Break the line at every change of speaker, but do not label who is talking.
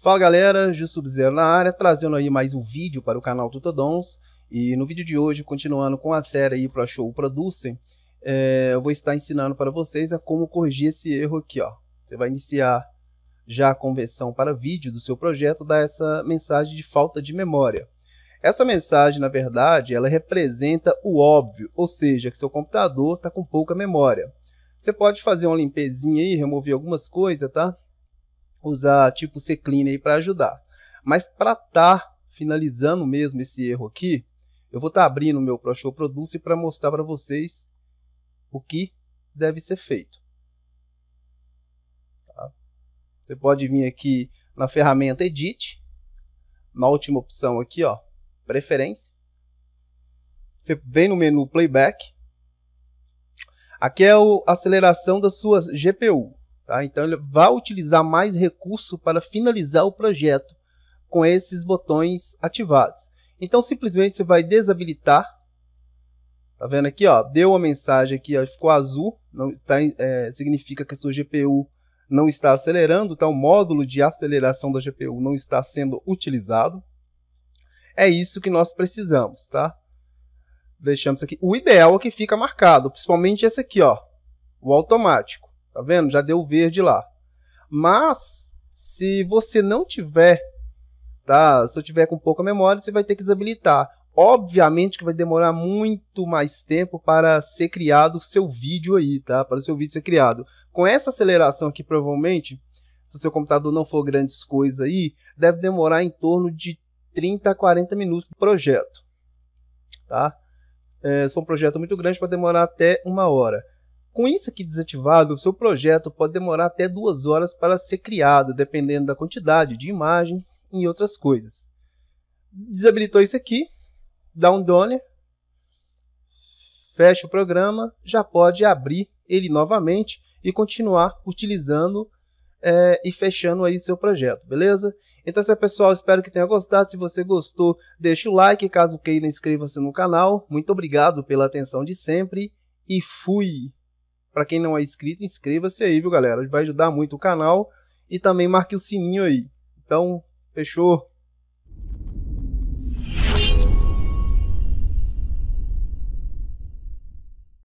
Fala galera, Sub-Zero na área, trazendo aí mais um vídeo para o canal Tutadons e no vídeo de hoje, continuando com a série aí para Show Producer, é, eu vou estar ensinando para vocês a como corrigir esse erro aqui, ó. Você vai iniciar já a conversão para vídeo do seu projeto, dá essa mensagem de falta de memória. Essa mensagem, na verdade, ela representa o óbvio, ou seja, que seu computador está com pouca memória. Você pode fazer uma limpezinha aí, remover algumas coisas, tá? usar tipo cclean aí para ajudar. Mas para estar tá finalizando mesmo esse erro aqui, eu vou estar tá abrindo o meu ProShow Produce para mostrar para vocês o que deve ser feito. Tá? Você pode vir aqui na ferramenta Edit, na última opção aqui, ó, Preferência. Você vem no menu Playback. Aqui é a aceleração da sua GPU. Tá? Então ele vai utilizar mais recurso para finalizar o projeto com esses botões ativados. Então simplesmente você vai desabilitar. Tá vendo aqui, ó, deu uma mensagem aqui, ó, ficou azul, não tá, é, significa que a sua GPU não está acelerando, tá? o módulo de aceleração da GPU não está sendo utilizado. É isso que nós precisamos, tá? Deixamos aqui. O ideal é que fica marcado, principalmente esse aqui, ó, o automático. Tá vendo? Já deu verde lá. Mas, se você não tiver, tá? Se eu tiver com pouca memória, você vai ter que desabilitar. Obviamente que vai demorar muito mais tempo para ser criado o seu vídeo aí, tá? Para o seu vídeo ser criado. Com essa aceleração aqui, provavelmente, se o seu computador não for grandes coisas aí, deve demorar em torno de 30 a 40 minutos de projeto, tá? É, se for um projeto muito grande, pode demorar até uma hora. Com isso aqui desativado, o seu projeto pode demorar até duas horas para ser criado, dependendo da quantidade de imagens e outras coisas. Desabilitou isso aqui, dá um done, fecha o programa, já pode abrir ele novamente e continuar utilizando é, e fechando aí seu projeto, beleza? Então é pessoal, espero que tenha gostado. Se você gostou, deixa o like. Caso queira, inscreva-se no canal. Muito obrigado pela atenção de sempre e fui! Para quem não é inscrito, inscreva-se aí, viu, galera? Vai ajudar muito o canal e também marque o sininho aí. Então, fechou?